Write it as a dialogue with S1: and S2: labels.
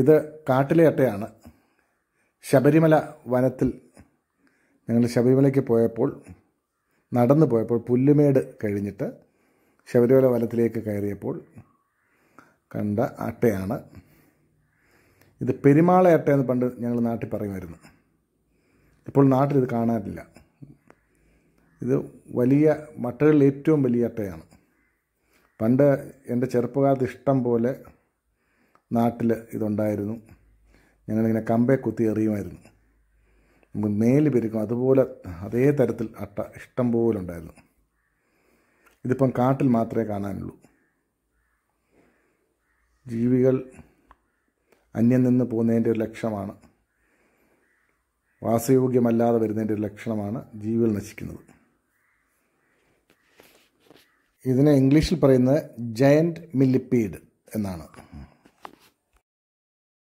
S1: ഇത് കാട്ടിലെ അട്ടയാണ് ശബരിമല വനത്തിൽ ഞങ്ങൾ ശബരിമലയ്ക്ക് പോയപ്പോൾ നടന്നു പോയപ്പോൾ പുല്ലുമേട് കഴിഞ്ഞിട്ട് ശബരിമല വനത്തിലേക്ക് കയറിയപ്പോൾ കണ്ട അട്ടയാണ് ഇത് പെരുമാള അട്ട എന്ന് പണ്ട് ഞങ്ങൾ നാട്ടിൽ പറയുമായിരുന്നു ഇപ്പോൾ നാട്ടിൽ ഇത് കാണാനില്ല ഇത് വലിയ മട്ടകളിൽ ഏറ്റവും വലിയ അട്ടയാണ് പണ്ട് എൻ്റെ ചെറുപ്പകാലത്ത് ഇഷ്ടം പോലെ നാട്ടിൽ ഇതുണ്ടായിരുന്നു ഞങ്ങളിങ്ങനെ കമ്പേ കുത്തി എറിയുമായിരുന്നു നമുക്ക് മേല് പെരുക്കും അതുപോലെ അതേ തരത്തിൽ അട്ട ഇഷ്ടം പോലെ ഉണ്ടായിരുന്നു ഇതിപ്പം കാട്ടിൽ മാത്രമേ കാണാനുള്ളൂ ജീവികൾ അന്യം നിന്ന് പോകുന്നതിൻ്റെ ഒരു ലക്ഷണമാണ് വാസയോഗ്യമല്ലാതെ വരുന്നതിൻ്റെ ഒരു ലക്ഷണമാണ് ജീവികൾ നശിക്കുന്നത് ഇതിനെ ഇംഗ്ലീഷിൽ പറയുന്നത് ജയൻറ്റ് മില്ലിപ്പീഡ് എന്നാണ്